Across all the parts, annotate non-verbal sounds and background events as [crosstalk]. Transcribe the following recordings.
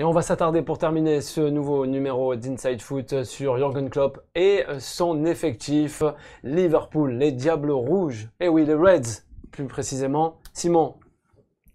Et on va s'attarder pour terminer ce nouveau numéro d'Inside Foot sur Jürgen Klopp et son effectif Liverpool, les Diables Rouges. Et eh oui, les Reds, plus précisément. Simon,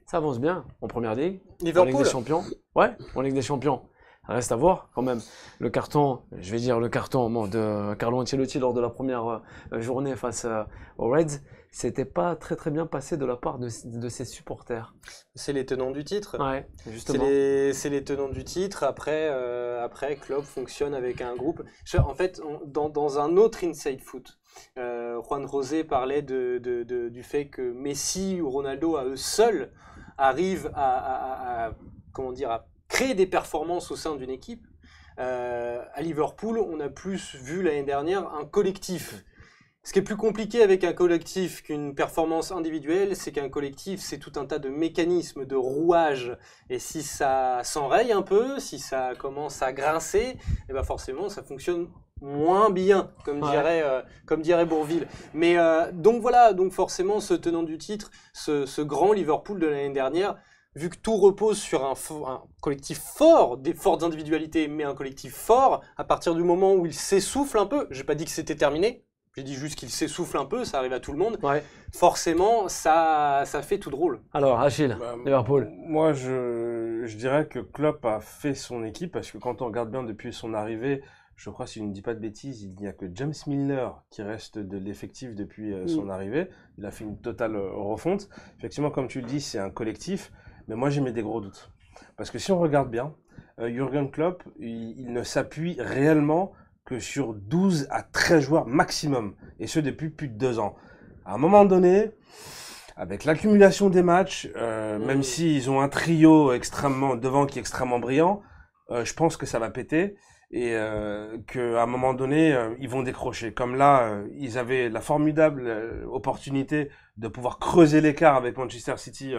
ça avance bien en première ligue. Liverpool. En Ligue des Champions. Ouais, en Ligue des Champions. Reste à voir quand même. Le carton, je vais dire le carton de euh, Carlo Ancelotti lors de la première euh, journée face euh, aux Reds, c'était pas très très bien passé de la part de, ses supporters. C'est les tenants du titre. C'est les, tenants du titre. Après, club après, Klopp fonctionne avec un groupe. en fait, dans, un autre Inside Foot, Juan Rosé parlait du fait que Messi ou Ronaldo à eux seuls arrivent à comment dire, à créer des performances au sein d'une équipe. Euh, à Liverpool, on a plus vu l'année dernière un collectif. Ce qui est plus compliqué avec un collectif qu'une performance individuelle, c'est qu'un collectif, c'est tout un tas de mécanismes, de rouages. Et si ça s'enraye un peu, si ça commence à grincer, eh ben forcément, ça fonctionne moins bien, comme, dirait, euh, comme dirait Bourville. Mais euh, donc voilà, donc forcément, ce tenant du titre, ce grand Liverpool de l'année dernière, vu que tout repose sur un, collectif fort, des fortes individualités, mais un collectif fort, à partir du moment où il s'essouffle un peu, j'ai pas dit que c'était terminé, j'ai dit juste qu'il s'essouffle un peu, ça arrive à tout le monde. Forcément, ça, fait tout drôle. Alors, Achille, bah, Liverpool. Moi, je, dirais que Klopp a fait son équipe parce que quand on regarde bien depuis son arrivée, je crois, si je ne dis pas de bêtises, il n'y a que James Milner qui reste de l'effectif depuis euh, son mm. arrivée. Il a fait une totale euh, refonte. Effectivement, comme tu le dis, c'est un collectif. Mais moi, j'ai mes gros doutes. Parce que si on regarde bien, Jurgen euh, Jürgen Klopp, il, ne s'appuie réellement que sur 12 à 13 joueurs maximum. Et ce, depuis plus de deux ans. À un moment donné, avec l'accumulation des matchs, euh, mm. même s'ils ont un trio extrêmement devant qui est extrêmement brillant, euh, je pense que ça va péter et qu'à un moment donné, ils vont décrocher. Comme là, ils avaient la formidable opportunité de pouvoir creuser l'écart avec Manchester City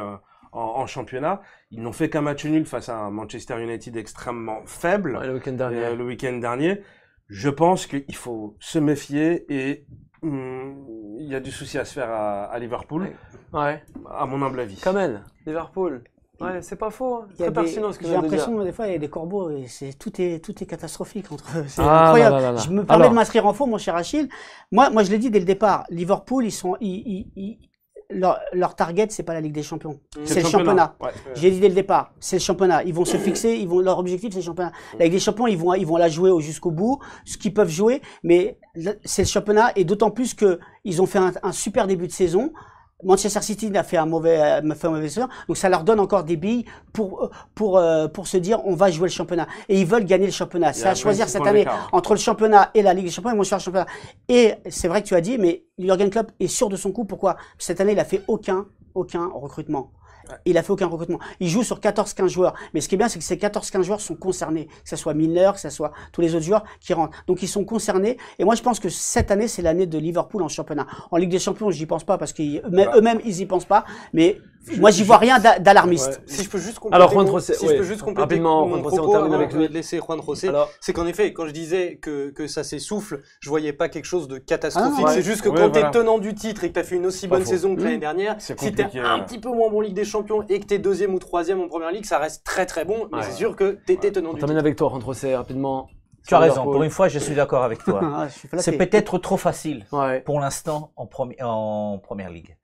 en, championnat. Ils n'ont fait qu'un match nul face à un Manchester United extrêmement faible le week-end dernier. Euh, le week dernier. Je pense qu'il faut se méfier et hmm, il y a du souci à se faire à, Liverpool. Ouais. À mon humble avis. elle, Liverpool. Ouais, c'est pas faux. Hein. pertinent ce que J'ai l'impression des fois, il y a des corbeaux et c'est, tout, est, tout est catastrophique entre C'est ah, incroyable. je me permets de m'inscrire en faux, mon cher Achille. Moi, moi, je l'ai dit dès le départ. Liverpool, ils sont, ils, ils, leur, leur target, c'est pas la Ligue des Champions, c'est le championnat. J'ai dit dès le départ, c'est le championnat. Ils vont se fixer, ils vont, leur objectif, c'est le championnat. La mm. Ligue des Champions, ils vont, ils vont la jouer jusqu'au bout, ce qu'ils peuvent jouer, mais c'est le championnat, et d'autant plus qu'ils ont fait un super début de saison. Manchester City a fait un mauvais, euh, a donc ça leur donne encore des billes pour euh, euh, pour se dire on va jouer le championnat et ils veulent gagner le championnat. C'est à choisir cette année entre le championnat et la Ligue des Champions. Ils vont choisir le championnat. Et c'est vrai que tu as dit, mais l'Organ Club est sûr de son coup. Pourquoi Cette année, il a fait aucun aucun recrutement. Il a fait aucun recrutement. Il joue sur 14-15 joueurs. Mais ce qui est bien, c'est que ces 14-15 joueurs sont concernés. Que ce soit Milner, que ce soit tous les autres joueurs qui rentrent. Donc ils sont concernés. Et moi, je pense que cette année, c'est l'année de Liverpool en championnat. En Ligue des Champions, j'y pense pas parce qu'eux-mêmes, ils y pensent pas. Mais moi, j'y vois rien d'alarmiste. Si je peux juste compléter. Alors, Juan je peux juste Rapidement, on avec laisser Juan José. C'est qu'en effet, quand je disais que, ça s'essouffle, je voyais pas quelque chose de catastrophique. Ah, c'est juste que quand tenant du titre et que tu as fait une aussi bonne saison que l'année mmh. dernière, si tu un petit peu moins bon Ligue des champion et que tu es deuxième ou troisième en première ligue, ça reste très très bon. Mais c'est sûr que tu étais tenant On avec toi, rentre rapidement. Tu as raison, pour une fois, je suis d'accord avec toi. [laughs] Ah, c'est peut-être trop facile pour l'instant en, en, première ligue,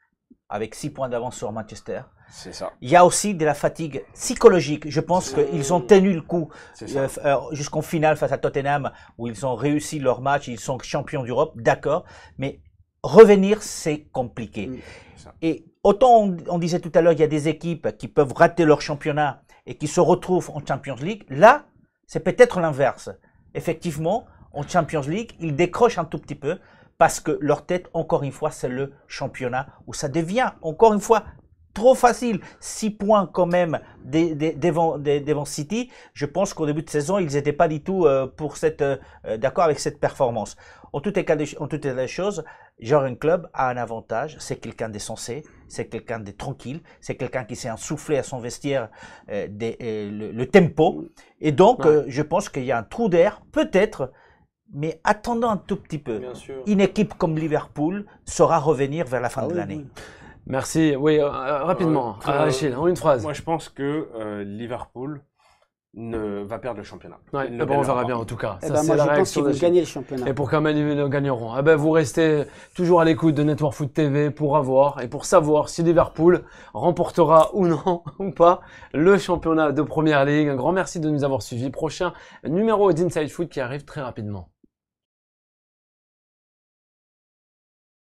avec six points d'avance sur Manchester. C'est ça. Il y a aussi de la fatigue psychologique. Je pense qu'ils ont tenu le coup euh, euh, jusqu'en finale face à Tottenham, où ils ont réussi leur match, ils sont champions d'Europe, d'accord. Mais revenir, c'est compliqué. et autant on, on, disait tout à l'heure, il y a des équipes qui peuvent rater leur championnat et qui se retrouvent en Champions League. Là, c'est peut-être l'inverse. Effectivement, en Champions League, ils décrochent un tout petit peu parce que leur tête, encore une fois, c'est le championnat où ça devient, encore une fois, trop facile. 6 points quand même devant, City. Je pense qu'au début de saison, ils n'étaient pas du tout euh, pour cette, euh, euh, d'accord avec cette performance. En tout les en choses, Club a un avantage. C'est quelqu'un de sensé, c'est quelqu'un de tranquille, c'est quelqu'un qui sait insoufflé à son vestiaire le, tempo. Et donc, je pense qu'il y a un trou d'air, peut-être, mais attendant un tout petit peu. Une équipe comme Liverpool saura revenir vers la fin ah de l'année. Merci. Oui, euh, euh, rapidement, euh, Achille, en une phrase. Moi, je pense que Liverpool ne va perdre le championnat. Ouais, eh ben, on verra bien en tout cas. Eh Ça, ben, je qu'ils vont gagner le championnat. Et pour quand même, ils le gagneront. Ah ben, vous restez toujours à l'écoute de Network Foot TV pour avoir et pour savoir si Liverpool remportera ou non [laughs] ou pas le championnat de Première Ligue. Un grand merci de nous avoir suivis. Prochain numéro d'Inside Foot qui arrive très rapidement.